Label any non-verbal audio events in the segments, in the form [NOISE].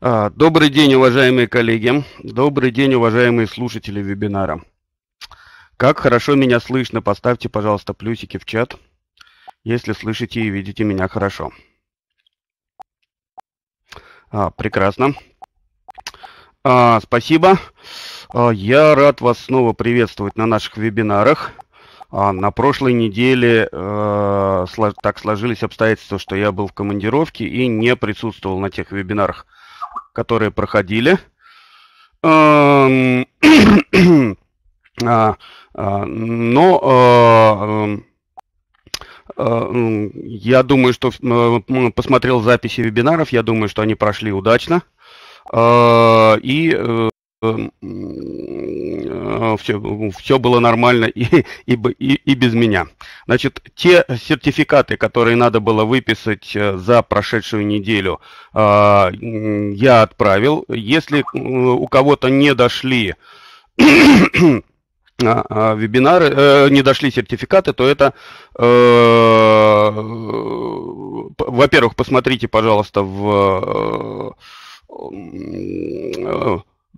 А, добрый день, уважаемые коллеги. Добрый день, уважаемые слушатели вебинара. Как хорошо меня слышно, поставьте, пожалуйста, плюсики в чат, если слышите и видите меня хорошо. А, прекрасно. А, спасибо. А, я рад вас снова приветствовать на наших вебинарах. А, на прошлой неделе э, так сложились обстоятельства, что я был в командировке и не присутствовал на тех вебинарах, которые проходили эм, [COUGHS] а, а, но э, эм, э, я думаю, что э, посмотрел записи вебинаров, я думаю, что они прошли удачно. И все, эм, э, все было нормально и, и, и, и без меня. Значит, те сертификаты, которые надо было выписать э, за прошедшую неделю, а, я отправил. Если э, у кого-то не дошли [COUGHS] а, а, вебинары, не дошли сертификаты, то это, во-первых, посмотрите, пожалуйста, в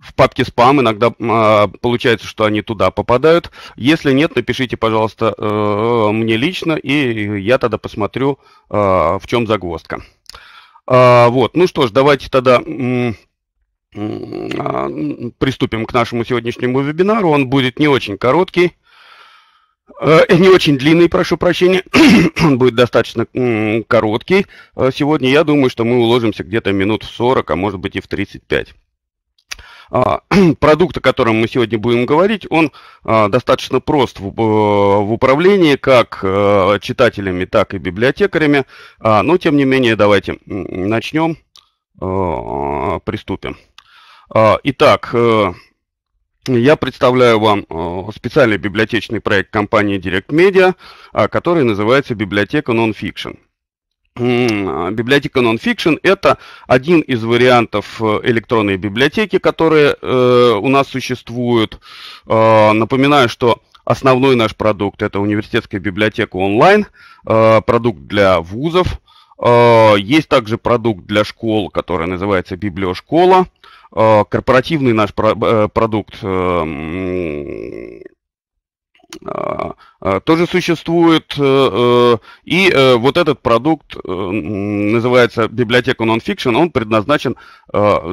в папке спам иногда э, получается, что они туда попадают. Если нет, напишите, пожалуйста, э, мне лично, и я тогда посмотрю, э, в чем загвоздка. Э, вот, ну что ж, давайте тогда э, приступим к нашему сегодняшнему вебинару. Он будет не очень короткий. Э, не очень длинный, прошу прощения, [CLEARS THROAT] он будет достаточно короткий. Э, сегодня я думаю, что мы уложимся где-то минут в 40, а может быть и в 35. А, [CLEARS THROAT] продукт, о котором мы сегодня будем говорить, он а, достаточно прост в, э, управлении как э, читателями, так и библиотекарями. А, но, тем не менее, давайте начнем, э, приступим. Итак, я представляю вам специальный библиотечный проект компании Direct Media, который называется «Библиотека Nonfiction» библиотека Nonfiction – это один из вариантов э, электронной библиотеки, которые э, у нас существуют. Э, напоминаю, что основной наш продукт – это университетская библиотека онлайн, продукт для вузов. есть также продукт для школ, который называется «Библиошкола». корпоративный наш продукт а, а, тоже существует. Э, э, и э, вот этот продукт называется библиотека Nonfiction. Он предназначен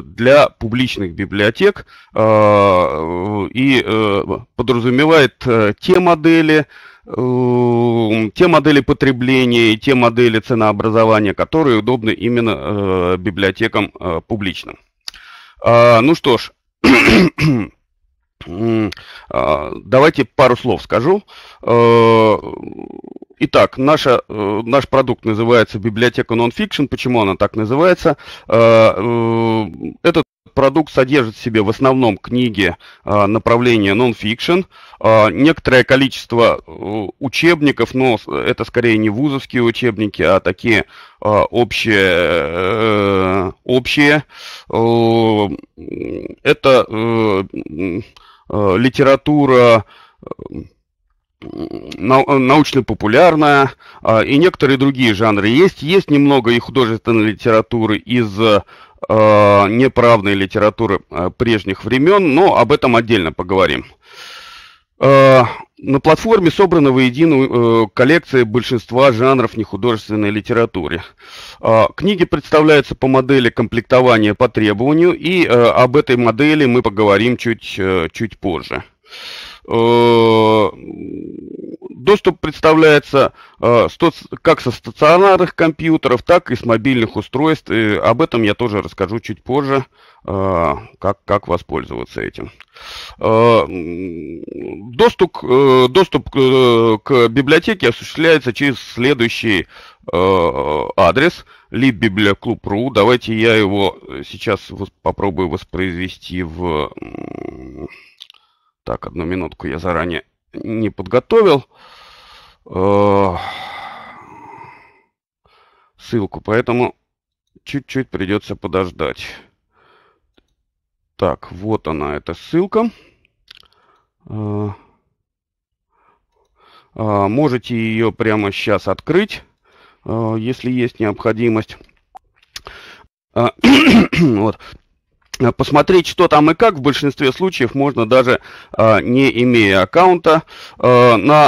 для публичных библиотек и подразумевает те модели, те модели потребления и те модели ценообразования, которые удобны именно библиотекам публичным. А, ну что ж, [CLEARS THROAT] А, давайте пару слов скажу. Э, итак, наша, э, наш продукт называется «Библиотека Nonfiction». Почему она так называется? Э, этот продукт содержит в себе в основном книги направления нонфикшн, некоторое количество учебников, но это скорее не вузовские учебники, а такие общие. общие. Это Э, литература э, э, научно-популярная а, и некоторые другие жанры. Есть, есть немного и художественной литературы из неправной литературы прежних времен, но об этом отдельно поговорим. На платформе собрана воедино э, коллекция большинства жанров нехудожественной литературы. Э, книги представляются по модели комплектования по требованию, и э, об этой модели мы поговорим чуть, э, чуть позже. Э, доступ представляется э, как со стационарных компьютеров, так и с мобильных устройств. И об этом я тоже расскажу чуть позже, э, как, как воспользоваться этим. Э, доступ доступ к, библиотеке осуществляется через следующий адрес libbiblioclub.ru. Давайте я его сейчас попробую воспроизвести в... Так, одну минутку, я заранее не подготовил э, ссылку, поэтому чуть-чуть придется подождать. Так, вот она, эта ссылка. Э, а, можете ее прямо сейчас открыть, э, если есть необходимость. А, [COUGHS] вот. Э, посмотреть, что там и как, в большинстве случаев можно даже э, не имея аккаунта э, на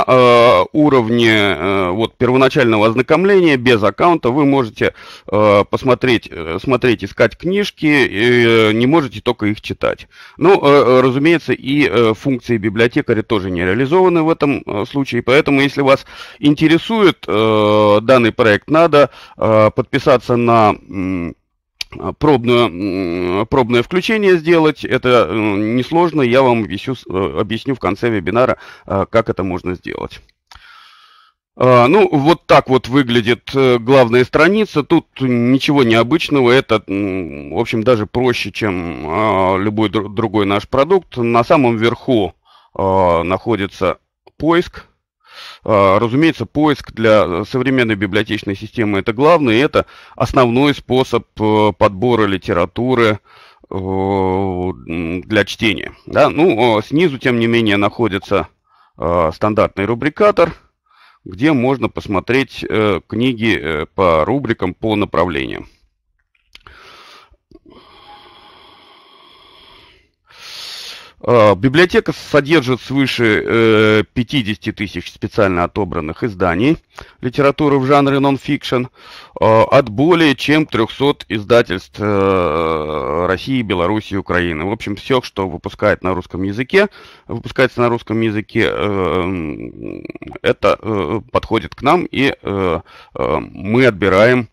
уровне вот, первоначального ознакомления без аккаунта вы можете посмотреть, смотреть, искать книжки, и, не можете только их читать. Ну, разумеется, и функции библиотекаря тоже не реализованы в этом случае, поэтому если вас интересует данный проект, надо подписаться на пробное пробное включение сделать. Это э, несложно, я вам объясню, э, объясню в конце вебинара, э, как это можно сделать. А, ну, вот так вот выглядит главная страница. Тут ничего необычного. Это, в общем, даже проще, чем а, любой другой наш продукт. На самом верху а, находится поиск а, разумеется, поиск для э, современной библиотечной системы – это главное, это основной способ э, подбора литературы э, для чтения. Да? Ну, снизу, тем не менее, находится стандартный рубрикатор, где можно посмотреть книги по рубрикам по направлениям. Э, библиотека содержит свыше 50 э, тысяч специально отобранных изданий литературы в жанре нон-фикшн э, от более чем 300 издательств России, Беларуси, Украины. В общем, все, что выпускает на русском языке, выпускается на русском языке, это подходит к нам, и мы отбираем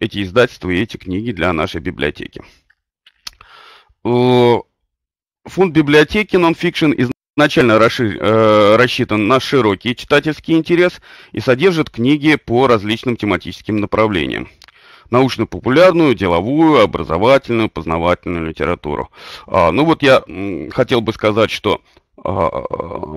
эти издательства и эти книги для нашей библиотеки. Фонд библиотеки нонфикшн изначально расшир, э, рассчитан на широкий читательский интерес и содержит книги по различным тематическим направлениям научно-популярную, деловую, образовательную, познавательную литературу. А, ну вот я м, хотел бы сказать, что а,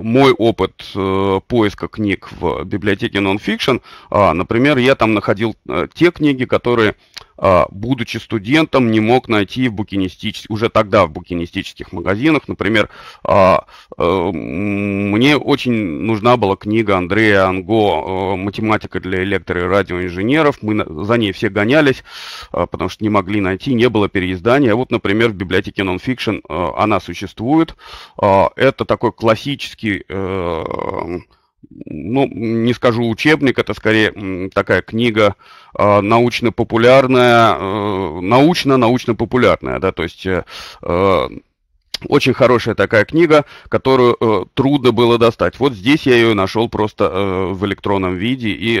мой опыт э, поиска книг в библиотеке Nonfiction, а, например, я там находил э, те книги, которые а, будучи студентом, не мог найти в букинистических, уже тогда в букинистических магазинах. Например, а, э, мне очень нужна была книга Андрея Анго э, «Математика для электро- и радиоинженеров». Мы за ней все гонялись, а, потому что не могли найти, не было переиздания. Вот, например, в библиотеке Nonfiction э, она существует. Это такой классический ну, не скажу учебник, это скорее такая книга а, научно-популярная, э, научно-научно-популярная, да, то есть э, э, очень хорошая такая книга, которую э, трудно было достать. Вот здесь я ее нашел просто э, в электронном виде и э,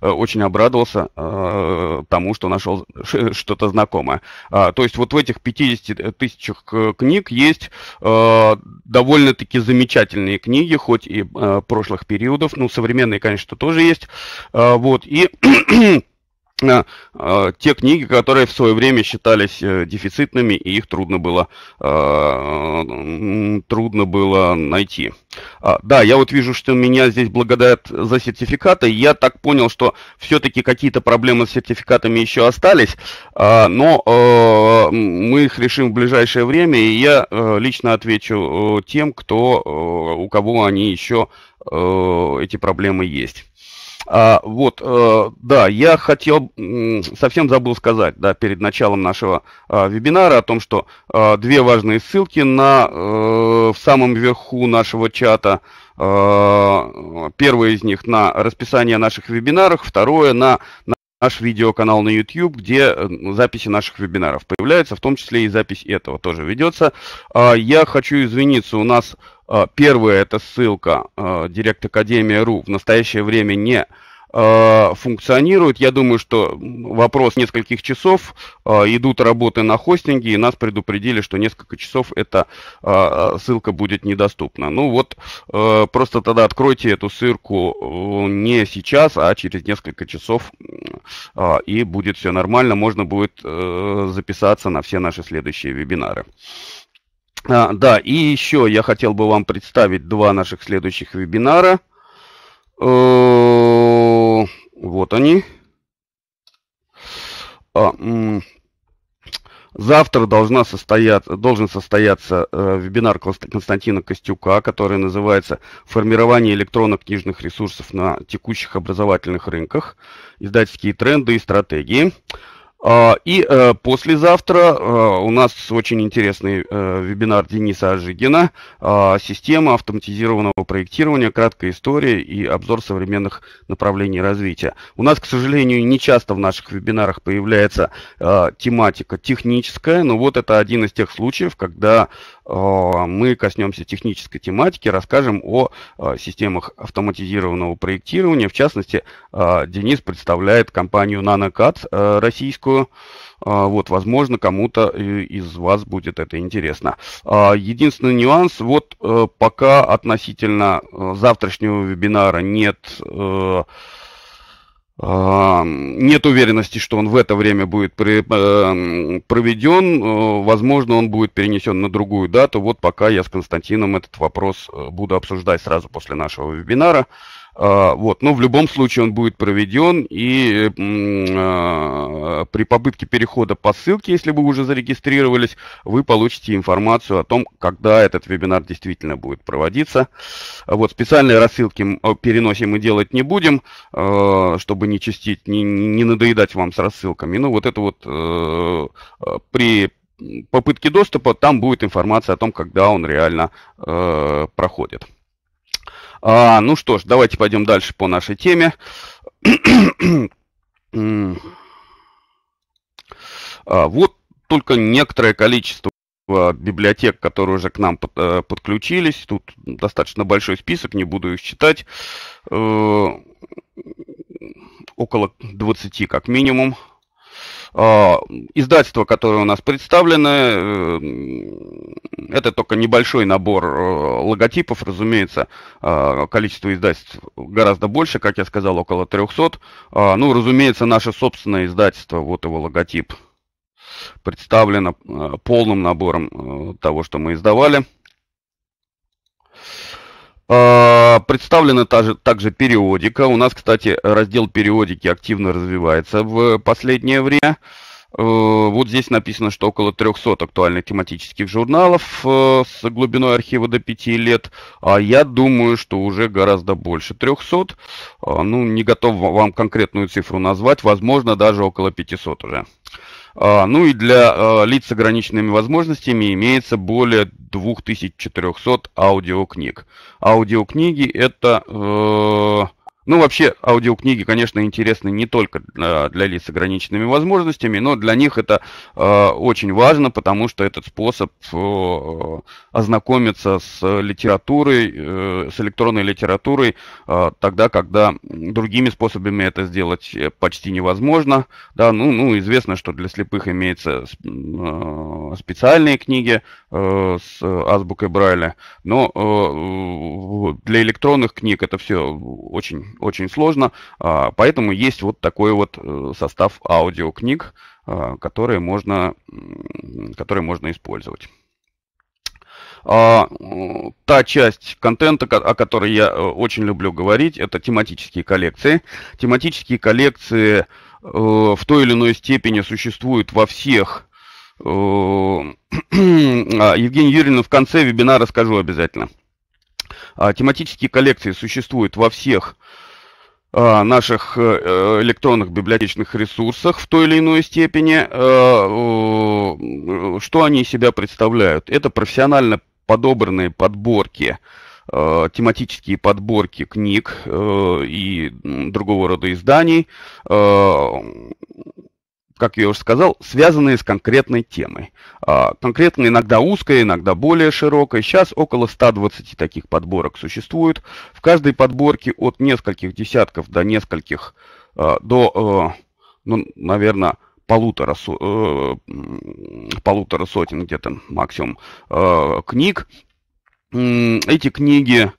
э очень обрадовался э, тому, что нашел что-то знакомое. А, то есть вот в этих 50 тысячах э, книг есть э, довольно-таки замечательные книги, хоть и э, прошлых периодов. Ну, современные, конечно, тоже есть. Э, вот, и... [CLEARS THROAT] Э, те книги, которые в свое время считались э, дефицитными, и их трудно было, э, трудно было найти. А, да, я вот вижу, что меня здесь благодарят за сертификаты. Я так понял, что все-таки какие-то проблемы с сертификатами еще остались, а, но мы их решим в ближайшее время, и я лично отвечу тем, кто, у кого они еще, эти проблемы есть. А, вот, э, да, я хотел, совсем забыл сказать, да, перед началом нашего э, вебинара о том, что э, две важные ссылки на, э, в самом верху нашего чата. Э, а, первое из них на расписание наших вебинаров, второе на, на наш видеоканал на YouTube, где э, записи наших вебинаров появляются, в том числе и запись этого тоже ведется. А, я хочу извиниться, у нас а, первая эта ссылка, Direct а, Академия.ру, в настоящее время не Э, функционирует. Я думаю, что вопрос нескольких часов. Э, идут работы на хостинге, и нас предупредили, что несколько часов эта э, ссылка будет недоступна. Ну вот, просто тогда откройте эту ссылку не сейчас, а через несколько часов, и будет все нормально. Можно будет записаться на все наши следующие вебинары. А, да, и еще я хотел бы вам представить два наших следующих вебинара. Вот они. А, Завтра должна состояться, должен состояться э, вебинар Константина Костюка, который называется «Формирование электронно-книжных ресурсов на текущих образовательных рынках. Издательские тренды и стратегии». А, и э, послезавтра э, у нас очень интересный э, вебинар Дениса Ажигина а, «Система автоматизированного проектирования. Краткая история и обзор современных направлений развития». У нас, к сожалению, не часто в наших вебинарах появляется тематика техническая, но вот это один из тех случаев, когда а, мы коснемся технической тематики, расскажем о а, системах автоматизированного проектирования. В частности, а, Денис представляет компанию NanoCAD российскую. Вот, возможно, кому-то из вас будет это интересно. Единственный нюанс, вот э, пока относительно э, завтрашнего вебинара нет э, нет уверенности, что он в это время будет эм, проведен. Э, возможно, он будет перенесен на другую дату. Вот пока я с Константином этот вопрос э, буду обсуждать сразу после нашего вебинара. А, вот. Но в любом случае он будет проведен, и а, при попытке перехода по ссылке, если вы уже зарегистрировались, вы получите информацию о том, когда этот вебинар действительно будет проводиться. Вот специальные рассылки переносим и делать не будем, а, чтобы не чистить, не, не надоедать вам с рассылками. Но ну, вот это вот э, при попытке доступа там будет информация о том, когда он реально э, проходит. А, ну что ж, давайте пойдем дальше по нашей теме. [CLEARS THROAT] а, вот только некоторое количество а, библиотек, которые уже к нам э, подключились. Тут достаточно большой список, не буду их считать. Э, около 20 как минимум. А, Издательства, которые у нас представлены, э, это только небольшой набор э, логотипов, разумеется, а, количество издательств гораздо больше, как я сказал, около 300. А, ну, разумеется, наше собственное издательство, вот его логотип, представлено э, полным набором того, что мы издавали – а, представлена также периодика. У нас, кстати, раздел периодики активно развивается в последнее время. Э, вот здесь написано, что около 300 актуальных тематических журналов э, с глубиной архива до 5 лет. А я думаю, что уже гораздо больше 300. А, ну, не готов вам конкретную цифру назвать. Возможно, даже около 500 уже. А, ну и для а, лиц с ограниченными возможностями имеется более 2400 аудиокниг. Аудиокниги это э, ну, вообще, аудиокниги, конечно, интересны не только а, для, лиц с ограниченными возможностями, но для них это э, очень важно, потому что этот способ э, ознакомиться с литературой, э, с электронной литературой, э, тогда, когда другими способами это сделать э, почти невозможно. Да, ну, ну, известно, что для слепых имеются э, специальные книги э, с азбукой Брайля, но э, для электронных книг это все очень очень сложно, а, поэтому есть вот такой вот э, состав аудиокниг, а, которые можно, которые можно использовать. А, та часть контента, о которой я э, очень люблю говорить, это тематические коллекции. Тематические коллекции э, в той или иной степени существуют во всех. Э, [CLEARS THROAT] а, Евгений Юрьевна, в конце вебинара расскажу обязательно. А, тематические коллекции существуют во всех Э, наших э, электронных библиотечных ресурсах в той или иной степени, э, что они из себя представляют. Это профессионально подобранные подборки, тематические подборки книг и другого рода изданий, как я уже сказал, связанные с конкретной темой. А, конкретно иногда узкая, иногда более широкая. Сейчас около 120 таких подборок существует. В каждой подборке от нескольких десятков до нескольких, а, до, э, ну, наверное, полутора, э, полутора сотен где-то максимум э, книг. Эти книги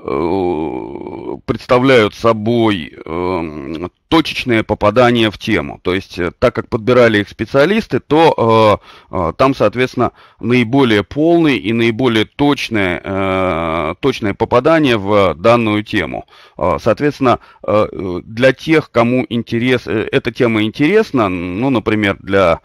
представляют собой эм, точечное попадание в тему. То есть, э, так как подбирали их специалисты, то э, э там, соответственно, наиболее полное и наиболее точное, э, точное попадание в данную тему. Э, соответственно, для тех, кому интерес, эта тема интересна, ну, например, для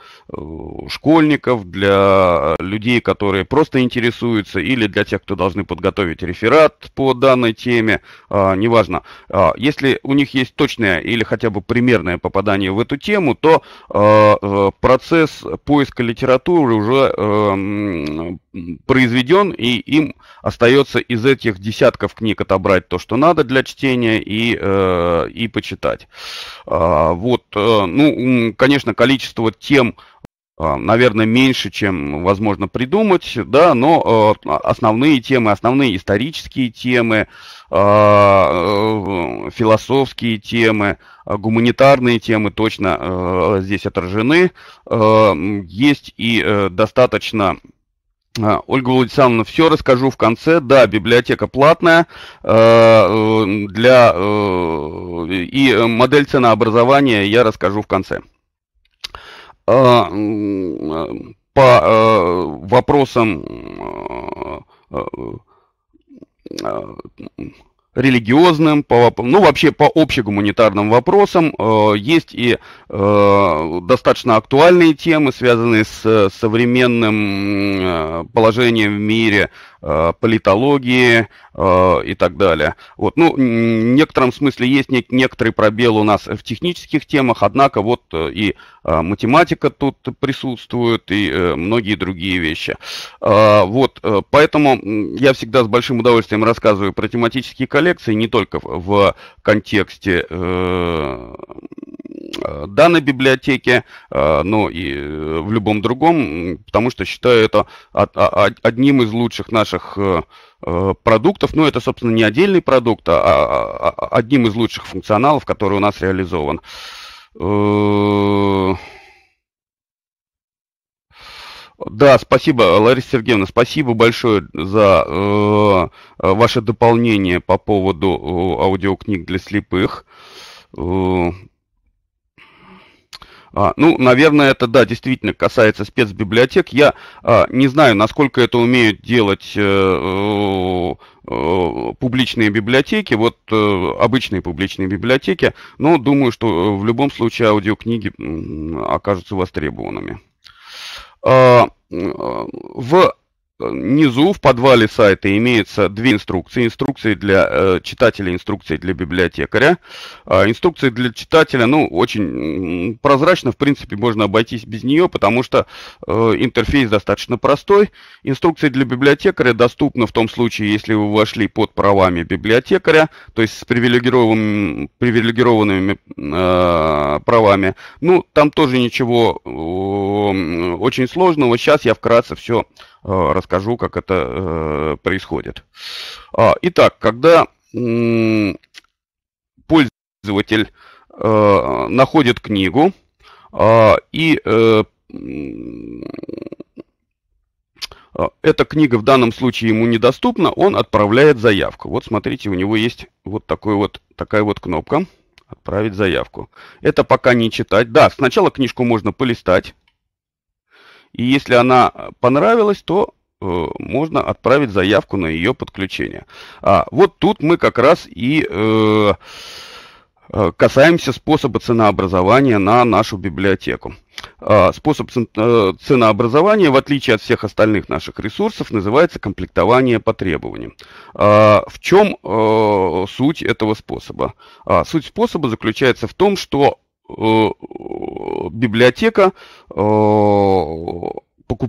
школьников, для людей, которые просто интересуются, или для тех, кто должны подготовить реферат по данной теме, неважно. если у них есть точное или хотя бы примерное попадание в эту тему, то э, э процесс поиска литературы уже э, произведен, и им остается из этих десятков книг отобрать то, что надо для чтения и, э, и почитать. Э, вот, э, ну, конечно, количество тем, э, Э, наверное, меньше, чем возможно придумать, да, но э, основные темы, основные исторические темы, э, философские темы, гуманитарные темы точно здесь отражены. Есть и достаточно Ольга Владиславовна, все расскажу в конце. Да, библиотека платная для и модель ценообразования я расскажу в конце. Э, по э, вопросам э, религиозным, по, ну вообще по общегуманитарным вопросам. Э, есть и э, достаточно актуальные темы, связанные с современным положением в мире, Э, политологии э, и так далее. Вот, ну, в некотором смысле есть нек- некоторый пробел у нас в технических темах, однако вот э, и математика тут присутствует, и многие другие вещи. Вот, поэтому я всегда с большим удовольствием рассказываю про тематические коллекции, не только в контексте Э, данной библиотеке, э, но и э, в любом другом, потому что считаю это а, а, одним из лучших наших продуктов, но ну, это, собственно, не отдельный продукт, а, а одним из лучших функционалов, который у нас реализован. Да, спасибо, Лариса Сергеевна, спасибо большое за э, ваше дополнение по поводу аудиокниг для слепых. А, ну, наверное, это, да, действительно касается спецбиблиотек. Я а, не знаю, насколько это умеют делать э, э, публичные библиотеки, вот э, обычные публичные библиотеки, но думаю, что э, в любом случае аудиокниги окажутся востребованными. А, э, в Внизу в подвале сайта имеются две инструкции. Инструкции для э, читателя, инструкции для библиотекаря. Э, инструкции для читателя, ну, очень прозрачно, в принципе, можно обойтись без нее, потому что э, интерфейс достаточно простой. Инструкции для библиотекаря доступны в том случае, если вы вошли под правами библиотекаря, то есть с привилегированными, привилегированными э, правами. Ну, там тоже ничего э, очень сложного. Сейчас я вкратце все Э, расскажу, как это э, происходит. А, итак, когда пользователь э, находит книгу а, и эта книга в данном случае ему недоступна, он отправляет заявку. Вот смотрите, у него есть вот, такой вот такая вот кнопка «Отправить заявку». Это пока не читать. Да, сначала книжку можно полистать, и если она понравилась, то э, можно отправить заявку на ее подключение. А вот тут мы как раз и э, э касаемся способа ценообразования на нашу библиотеку. А способ э, ценообразования, в отличие от всех остальных наших ресурсов, называется комплектование по требованиям. А в чем э, суть этого способа? А суть способа заключается в том, что библиотека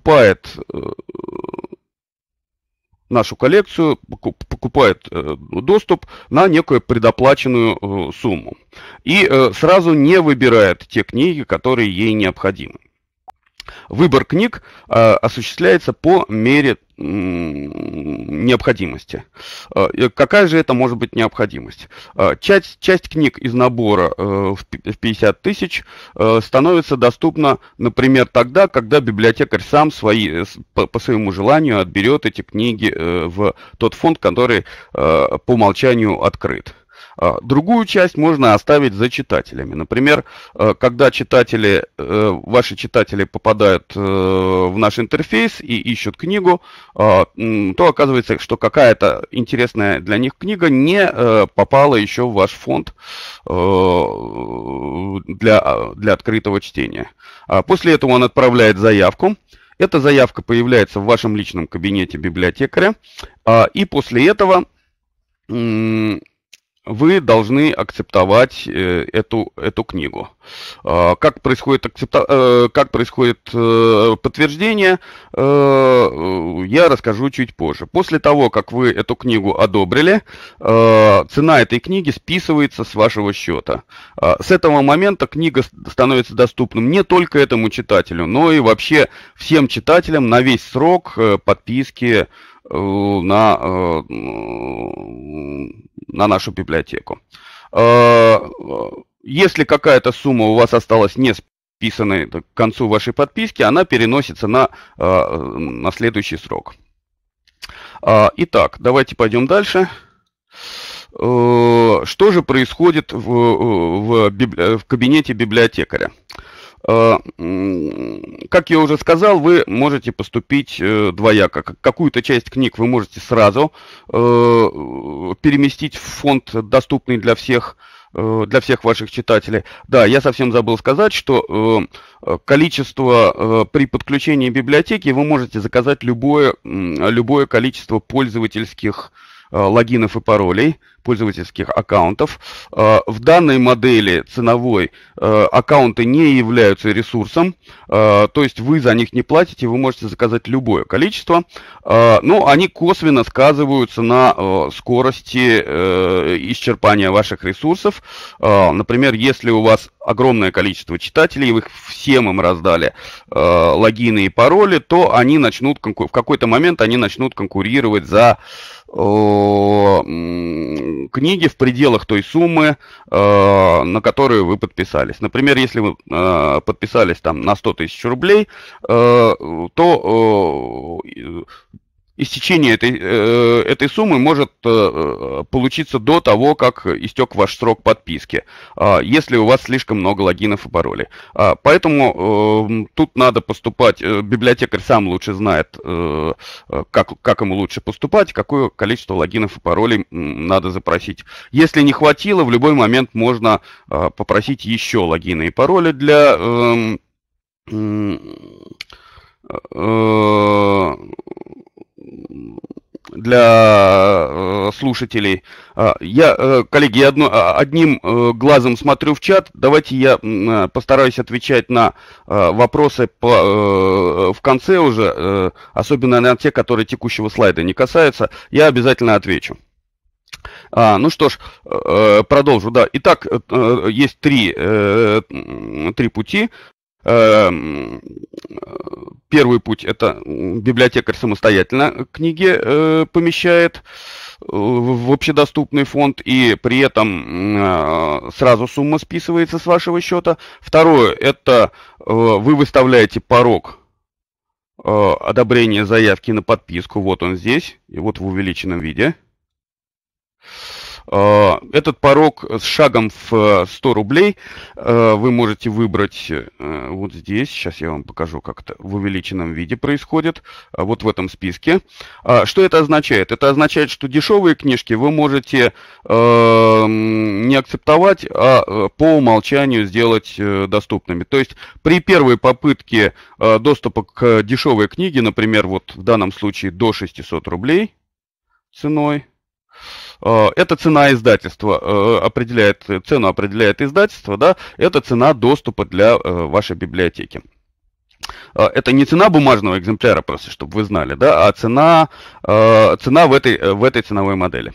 покупает э, нашу коллекцию, покупает э, доступ на некую предоплаченную э, сумму. И сразу не выбирает те книги, которые ей необходимы. Выбор книг осуществляется по мере необходимости. Э, какая же это может быть необходимость? Э, часть, часть книг из набора э, в 50 тысяч становится доступна, например, тогда, когда библиотекарь сам свои, по, по своему желанию отберет эти книги в тот фонд, который по умолчанию открыт. А, другую часть можно оставить за читателями. Например, э, когда читатели, э, ваши читатели попадают э, в наш интерфейс и ищут книгу, а, то оказывается, что какая-то интересная для них книга не попала еще в ваш фонд для, для открытого чтения. А после этого он отправляет заявку. Эта заявка появляется в вашем личном кабинете библиотекаря, и после этого вы должны акцептовать э, эту, эту книгу. А, как происходит, акцепта... Э, как происходит э, подтверждение, я расскажу чуть позже. После того, как вы эту книгу одобрили, цена этой книги списывается с вашего счета. А, с этого момента книга становится доступным не только этому читателю, но и вообще всем читателям на весь срок подписки Э, на, э, на нашу библиотеку. Э, если какая-то сумма у вас осталась не списанной к концу вашей подписки, она переносится на, на следующий срок. Итак, давайте пойдем дальше. Что же происходит в, в, в кабинете библиотекаря? Э, как я уже сказал, вы можете поступить э, двояко. Какую-то часть книг вы можете сразу э, переместить в фонд, доступный для всех для всех ваших читателей. Да, я совсем забыл сказать, что э, количество э, при подключении библиотеки вы можете заказать любое, любое количество пользовательских э, логинов и паролей. Э, пользовательских аккаунтов. Э, в данной модели ценовой э, аккаунты не являются ресурсом, э, то есть вы за них не платите, вы можете заказать любое количество, но ну, они косвенно сказываются на скорости исчерпания ваших ресурсов. Например, если у вас огромное количество читателей, вы всем им раздали логины и пароли, то они начнут в какой-то момент они начнут конкурировать за книги в пределах той суммы, э, на которую вы подписались. Например, если вы э, подписались там на 100 тысяч рублей, э, то э, истечение этой, э, этой суммы может э, э, получиться до того, как истек ваш срок подписки, а, если у вас слишком много логинов и паролей. А, поэтому эм, тут надо поступать, библиотекарь сам лучше знает, как, как ему лучше поступать, какое количество логинов и паролей надо запросить. Если не хватило, в любой момент можно а, попросить еще логины и пароли для... Эм, э, для э, слушателей. А, я, э, коллеги, я одно, а, одним э, глазом смотрю в чат. Давайте я постараюсь отвечать на вопросы по, в конце уже, особенно на те, которые текущего слайда не касаются. Я обязательно отвечу. А, ну что ж, продолжу, да. Итак, есть три, три пути. Эм, первый путь – это библиотекарь самостоятельно книги э, помещает э, в общедоступный фонд, и при этом э, сразу сумма списывается с вашего счета. Второе – это вы выставляете порог одобрения заявки на подписку. Вот он здесь, и вот в увеличенном виде. Э, этот порог с шагом в 100 э, рублей э, вы можете выбрать вот здесь. Сейчас я вам покажу, как это в увеличенном виде происходит. Вот в этом списке. А, что это означает? Это означает, что дешевые книжки вы можете не акцептовать, а по умолчанию сделать доступными. То есть при первой попытке доступа к дешевой книге, например, вот в данном случае до 600 рублей ценой, Э, это цена издательства э, определяет, цену определяет издательство, да, это цена доступа для э, вашей библиотеки. Э, это не цена бумажного экземпляра, просто чтобы вы знали, да, а цена, э, цена в, этой, э, в этой ценовой модели.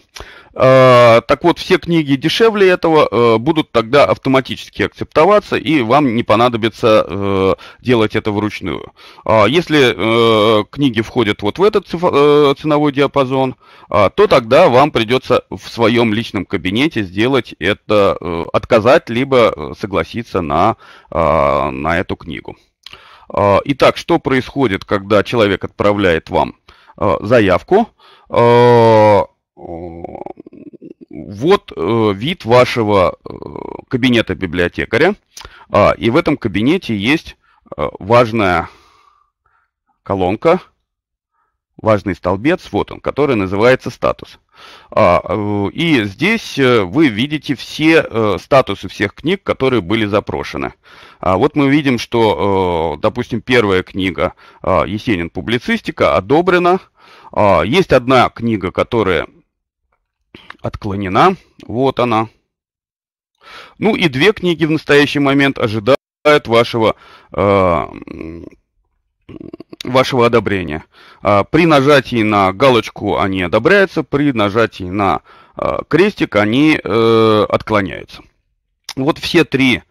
Так вот, все книги дешевле этого будут тогда автоматически акцептоваться, и вам не понадобится делать это вручную. А если книги входят вот в этот ценовой диапазон, то тогда вам придется в своем личном кабинете сделать это, отказать, либо согласиться на, на эту книгу. А, итак, что происходит, когда человек отправляет вам а, заявку? А, вот э, вид вашего э, кабинета библиотекаря. И в этом кабинете есть э, важная колонка важный столбец, вот он, который называется статус. А, э, и здесь э, вы видите все э, статусы всех книг, которые были запрошены. А вот мы видим, что, допустим, первая книга а, Есенин «Публицистика» одобрена. Есть одна книга, которая отклонена. Вот она. Ну и две книги в настоящий момент ожидают вашего вашего одобрения. А, при нажатии на галочку они одобряются, при нажатии на а, крестик они э, отклоняются. Вот все три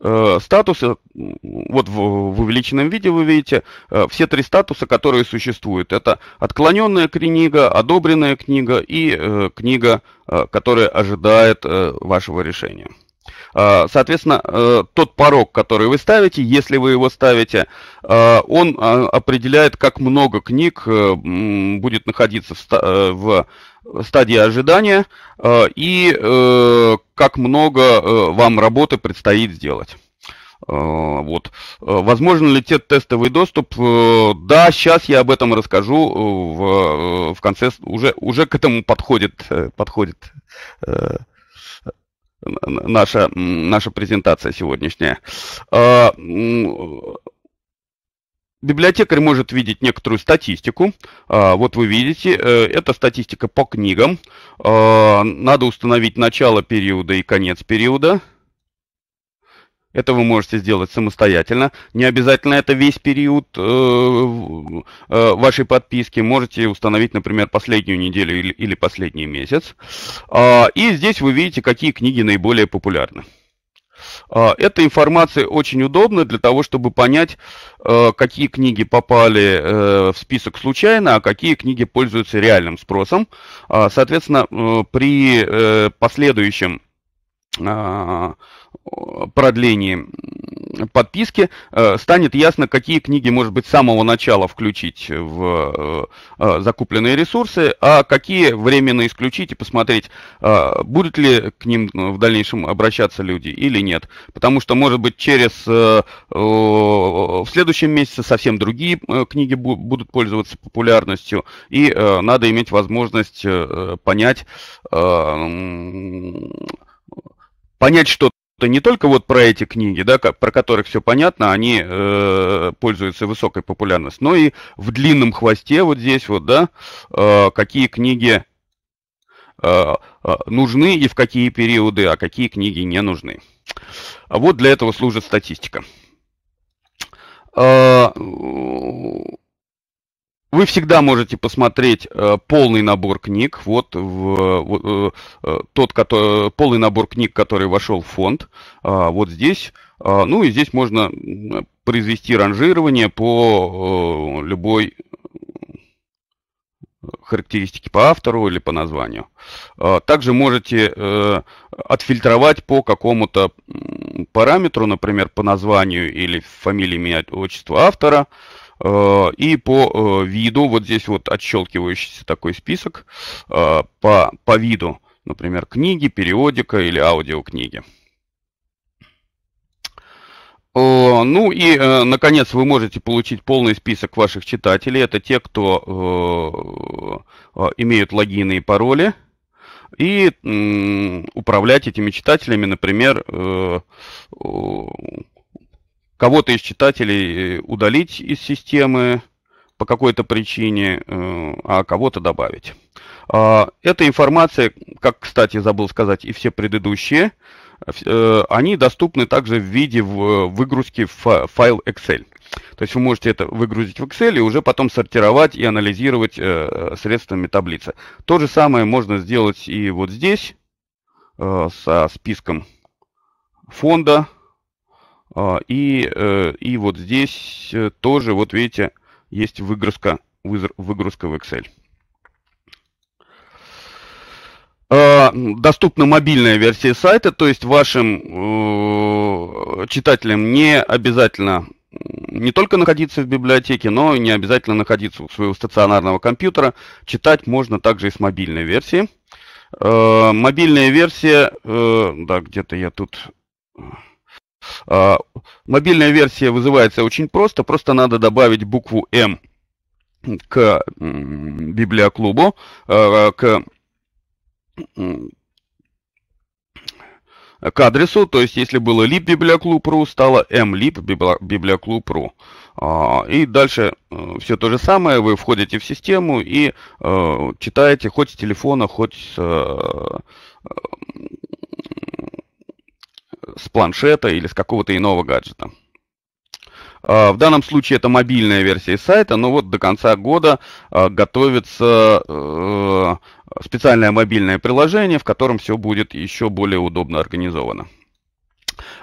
э, статуса, вот в увеличенном виде вы видите, э, все три статуса, которые существуют. Это отклоненная книга, одобренная книга и книга, которая ожидает вашего решения. Э, соответственно, э, тот порог, который вы ставите, если вы его ставите, э, он определяет, как много книг будет находиться в стадии ожидания и как много вам работы предстоит сделать. Вот. Возможно ли те тестовый доступ? Да, сейчас я об этом расскажу в, в конце, уже, уже к этому подходит, подходит наша, наша презентация сегодняшняя. А, библиотекарь может видеть некоторую статистику. А, вот вы видите, э, это статистика по книгам. А, надо установить начало периода и конец периода. Это вы можете сделать самостоятельно. Не обязательно это весь период э, э, вашей подписки. Можете установить, например, последнюю неделю или, или последний месяц. А, и здесь вы видите, какие книги наиболее популярны. А, эта информация очень удобна для того, чтобы понять, э, какие книги попали в список случайно, а какие книги пользуются реальным спросом. А, соответственно, при последующем продлении подписки э, станет ясно, какие книги, может быть, с самого начала включить в э, э, закупленные ресурсы, а какие временно исключить и посмотреть, будут ли к ним в дальнейшем обращаться люди или нет. Потому что, может быть, через в следующем месяце совсем другие книги будут пользоваться популярностью, и надо иметь возможность понять, понять, что не только вот про эти книги, да, про которых все понятно, они э, пользуются высокой популярностью, но и в длинном хвосте вот здесь вот, да, э, какие книги э, э нужны и в какие периоды, а какие книги не нужны. А вот для этого служит статистика. Э, вы всегда можете посмотреть э, полный набор книг, вот в, э, э, тот, который, полный набор книг, который вошел в фонд, э, вот здесь. Э, ну и здесь можно произвести ранжирование по э, любой э, характеристике, по автору или по названию. А, также можете э, отфильтровать по какому-то параметру, например, по названию или фамилии, имя, отчество автора. Э, и по э, виду, вот здесь вот отщелкивающийся такой список, э, по, по виду, например, книги, периодика или аудиокниги. Ну и, наконец, вы можете получить полный список ваших читателей. Это те, кто имеют логины и пароли. И управлять этими читателями, например, кого-то из читателей э, удалить из системы по какой-то причине, э, а кого-то добавить. А, эта информация, как, кстати, забыл сказать, и все предыдущие, э, они доступны также в виде выгрузки в файл Excel. То есть вы можете это выгрузить в Excel и уже потом сортировать и анализировать средствами таблицы. То же самое можно сделать и вот здесь со списком фонда, а, и, э, и вот здесь э, тоже, вот видите, есть выгрузка, выгрузка в Excel. А, доступна мобильная версия сайта, то есть вашим э, читателям не обязательно не только находиться в библиотеке, но и не обязательно находиться у своего стационарного компьютера. Читать можно также и с мобильной версии. Мобильная версия, да, где-то я тут а, мобильная версия вызывается очень просто, просто надо добавить букву М к библиоклубу, а, к к адресу, то есть если было lib библиоклуб.ру, стало mlib библиоклуб.ру. А, и дальше э, все то же самое, вы входите в систему и э, читаете хоть с телефона, хоть с э, с планшета или с какого-то иного гаджета. А, в данном случае это мобильная версия сайта, но вот до конца года а, готовится э, специальное мобильное приложение, в котором все будет еще более удобно организовано.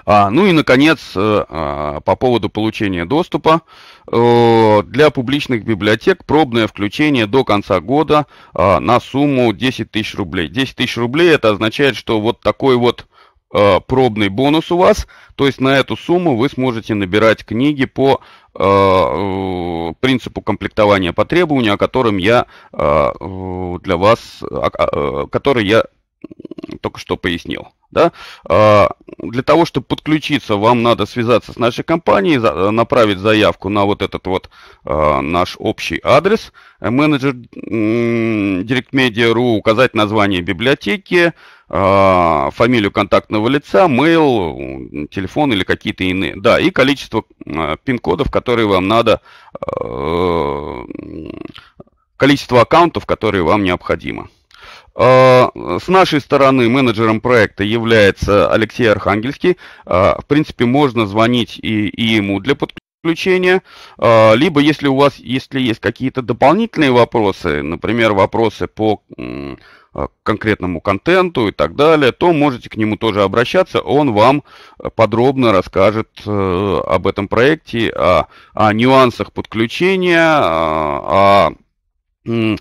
А, ну и, наконец, э, по поводу получения доступа. Э, для публичных библиотек пробное включение до конца года на сумму 10 тысяч рублей. 10 тысяч рублей это означает, что вот такой вот Э, пробный бонус у вас, то есть на эту сумму вы сможете набирать книги по э, принципу комплектования по требованию, о котором я э, для вас, о, о, э, который я только что пояснил. Да? А, для того, чтобы подключиться, вам надо связаться с нашей компанией, э, направить заявку на вот этот вот а, наш общий адрес, э, менеджер DirectMedia.ru, указать название библиотеки, а, фамилию контактного лица, mail, телефон или какие-то иные. Да, и количество пин-кодов, которые вам надо, э, количество аккаунтов, которые вам необходимо. А, с нашей стороны менеджером проекта является Алексей Архангельский. А, в принципе, можно звонить и, и ему для подключения. А, либо, если у вас если есть какие-то дополнительные вопросы, например, вопросы по конкретному контенту и так далее, то можете к нему тоже обращаться. Он вам подробно расскажет э, об этом проекте, о, о нюансах подключения, о, о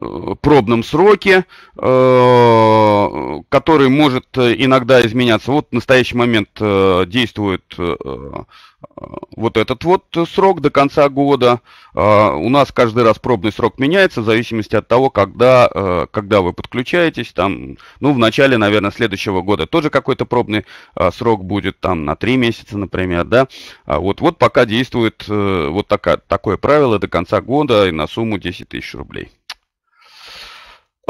Э, пробном сроке, э, который может э, иногда изменяться. Вот в настоящий момент действует вот этот вот срок до конца года. У нас каждый раз пробный срок меняется в зависимости от того, когда, когда вы подключаетесь. Там, ну, в начале, наверное, следующего года тоже какой-то пробный срок будет, там, на 3 месяца, например, да. А вот, вот пока действует вот такая, такое правило до конца года и на сумму 10 тысяч рублей.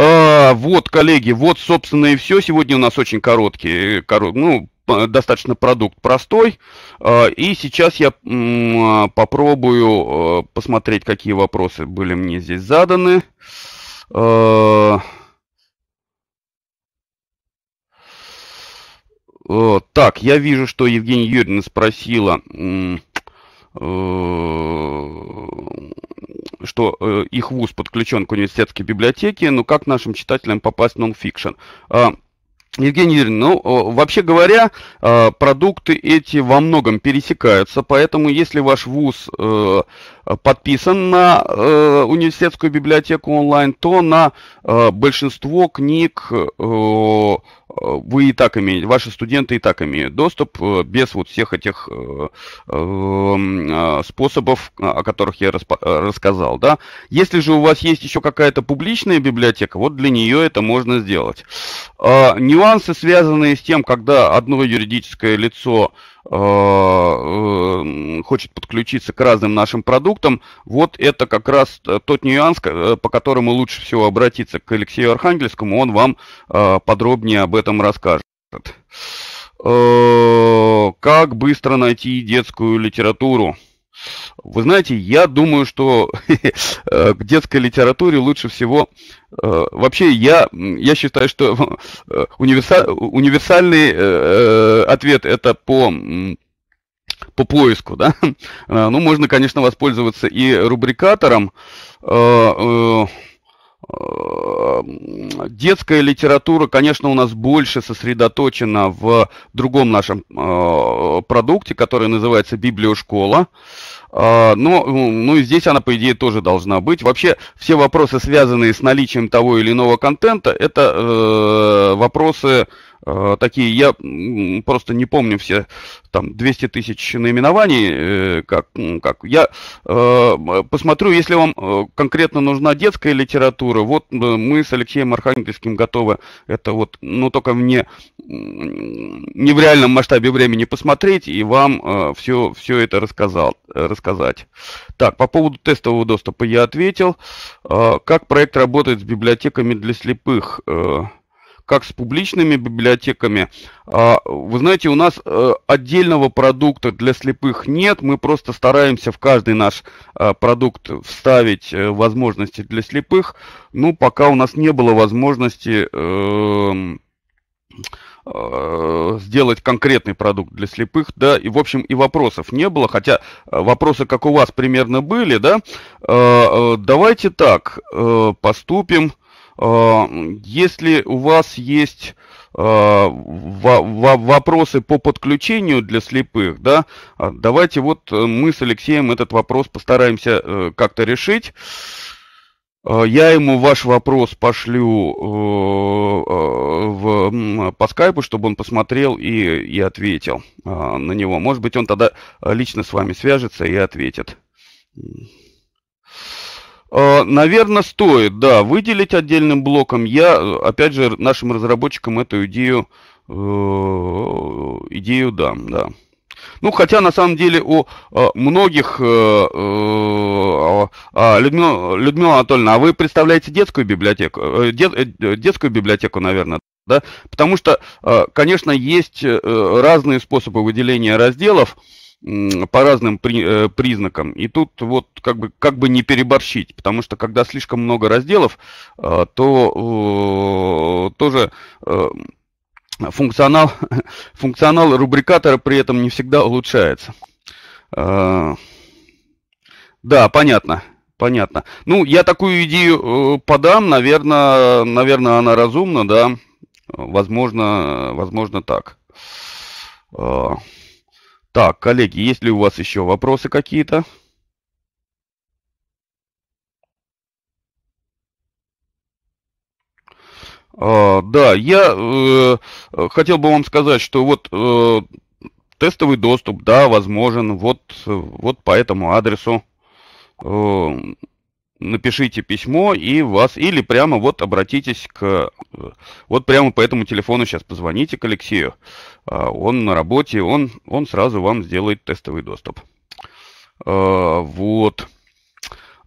А, вот, коллеги, вот, собственно, и все. Сегодня у нас очень короткий, корот, ну, достаточно продукт простой. А, и сейчас я а, попробую а, посмотреть, какие вопросы были мне здесь заданы. Так, я вижу, что Евгения Юрьевна спросила, Э, что э, их вуз подключен к университетской библиотеке, но ну, как нашим читателям попасть в нонфикшн? А, Евгений Юрьевич, ну, вообще говоря, э, продукты эти во многом пересекаются, поэтому если ваш вуз подписан на э, университетскую библиотеку онлайн, то на э, большинство книг э, э вы и так имеете, ваши студенты и так имеют доступ э, без вот всех этих э, эм, способов, о которых я рассказал, да. Если же у вас есть еще какая-то публичная библиотека, вот для нее это можно сделать. Нюансы, связанные с тем, когда одно юридическое лицо Э, э, хочет подключиться к разным нашим продуктам, вот это как раз э, тот нюанс, по которому лучше всего обратиться к Алексею Архангельскому, он вам подробнее об этом расскажет. Как быстро найти детскую литературу? Вы знаете, я думаю, что [LAUGHS] э, к детской литературе лучше всего... Э, вообще, я, я считаю, что э, универса... универсальный ответ это по по поиску, да. [LAUGHS] Ну, можно, конечно, воспользоваться и рубрикатором. Эм, детская литература, конечно, у нас больше сосредоточена в другом нашем э, продукте, который называется «Библиошкола». Э, но, ну и здесь она, по идее, тоже должна быть. Вообще, все вопросы, связанные с наличием того или иного контента, это э, вопросы Э, такие, я просто не помню все там 200 тысяч наименований, э, как, как я э, посмотрю, если вам конкретно нужна детская литература, вот мы с Алексеем Архангельским готовы это вот, ну только мне не в реальном масштабе времени посмотреть и вам все, все это рассказал, рассказать. Так, по поводу тестового доступа я ответил. Как проект работает с библиотеками для слепых? как с публичными библиотеками. А, вы знаете, у нас э, отдельного продукта для слепых нет, мы просто стараемся в каждый наш э, продукт вставить э, возможности для слепых, ну, пока у нас не было возможности эм, сделать конкретный продукт для слепых, да, и, в общем, и вопросов не было, хотя вопросы, как у вас, примерно были, да, давайте так поступим, Э, если у вас есть э, вопросы по подключению для слепых, да, э, давайте вот мы с Алексеем этот вопрос постараемся как-то решить. Я ему ваш вопрос пошлю в, по скайпу, чтобы он посмотрел и, и ответил на него. Может быть, он тогда лично с вами свяжется и ответит. Э, наверное, стоит, да, выделить отдельным блоком. Я, э, опять же, нашим разработчикам эту идею, э, идею дам, да. Ну, хотя на самом деле у многих... Э, э, а, а, Людмила, Людмила Анатольевна, а вы представляете детскую библиотеку? детскую библиотеку, наверное, да? Потому что, конечно, есть разные способы выделения разделов по разным при, э, признакам. И тут вот как бы, как бы не переборщить, потому что когда слишком много разделов, э, то тоже э, функционал, [LAUGHS] функционал рубрикатора при этом не всегда улучшается. Да, понятно. Понятно. Ну, я такую идею подам, наверное, наверное, она разумна, да. Возможно, возможно так. Так, коллеги, есть ли у вас еще вопросы какие-то? А, да, я э, хотел бы вам сказать, что вот э, тестовый доступ, да, возможен вот, вот по этому адресу. Э, напишите письмо и вас, или прямо вот обратитесь к, вот прямо по этому телефону сейчас позвоните к Алексею. А, он на работе, он, он сразу вам сделает тестовый доступ. А, вот.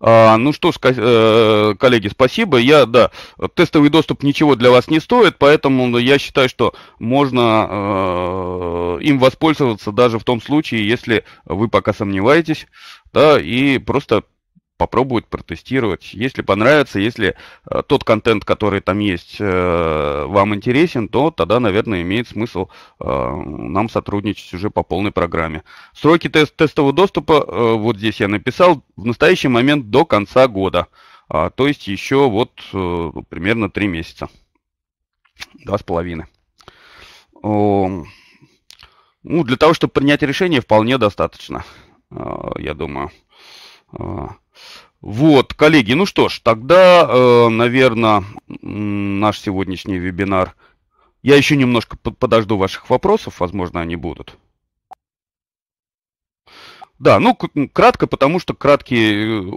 А, ну что, э, коллеги, спасибо. Я, да, тестовый доступ ничего для вас не стоит, поэтому я считаю, что можно э, им воспользоваться даже в том случае, если вы пока сомневаетесь, да, и просто попробуют протестировать. Если понравится, если э, тот контент, который там есть, э, вам интересен, то тогда, наверное, имеет смысл э, нам сотрудничать уже по полной программе. Сроки тест тестового доступа, э, вот здесь я написал, в настоящий момент до конца года. Э, то есть еще вот э, примерно 3 месяца. Два с половиной. ну, для того, чтобы принять решение, вполне достаточно, э, я думаю. Э, вот, коллеги, ну что ж, тогда, э, наверное, наш сегодняшний вебинар. Я еще немножко подожду ваших вопросов, возможно, они будут. Да, ну кратко, потому что краткие э,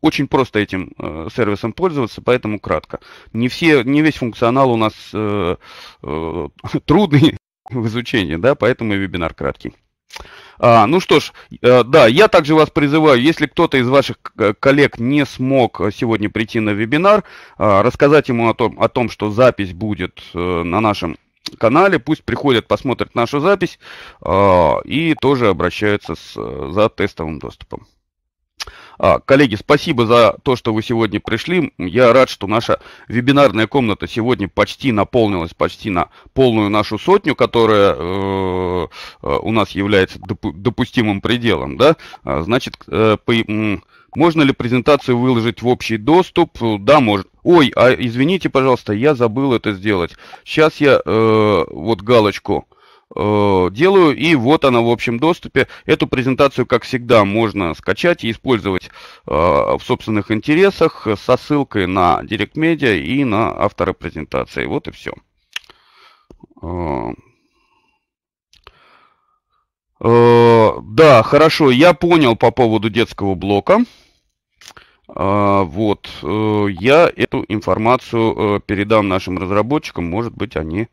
очень просто этим э, сервисом пользоваться, поэтому кратко. Не все, не весь функционал у нас э, э, [LAUGHS] трудный в изучении, да, поэтому и вебинар краткий. А, ну что ж, э, да, я также вас призываю, если кто-то из ваших э, коллег не смог сегодня прийти на вебинар, а, рассказать ему о том, о том что запись будет э, на нашем канале, пусть приходят, посмотрят нашу запись а, и тоже обращаются с, за тестовым доступом. А, коллеги, спасибо за то, что вы сегодня пришли. Я рад, что наша вебинарная комната сегодня почти наполнилась, почти на полную нашу сотню, которая э, э, у нас является допустимым пределом. Да? А, значит, э, по, можно ли презентацию выложить в общий доступ? Да, может. Ой, а извините, пожалуйста, я забыл это сделать. Сейчас я э, вот галочку Э, делаю. И вот она в общем доступе. Эту презентацию, как всегда, можно скачать и использовать э, в собственных интересах со ссылкой на Direct Media и на автора презентации. Вот и все. Э, да, хорошо, я понял по поводу детского блока. Вот, я эту информацию передам нашим разработчикам, может быть, они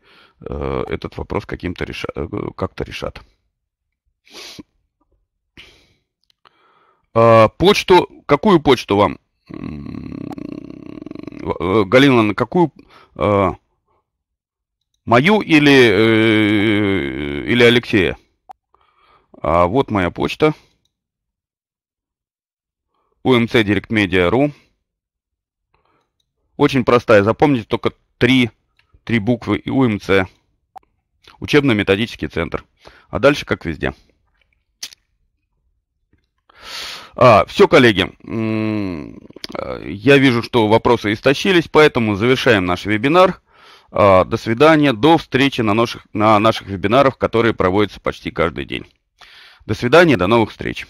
Э, этот вопрос каким-то реша... Э, как-то решат. А, почту, какую почту вам, Галина, на какую, а, мою или, э, или Алексея? А вот моя почта. UMC Direct Media.ru. Очень простая, запомните только три три буквы и УМЦ, учебно-методический центр. А дальше как везде. А, все, коллеги, я вижу, что вопросы истощились, поэтому завершаем наш вебинар. А, до свидания, до встречи на наших, на наших вебинарах, которые проводятся почти каждый день. До свидания, до новых встреч.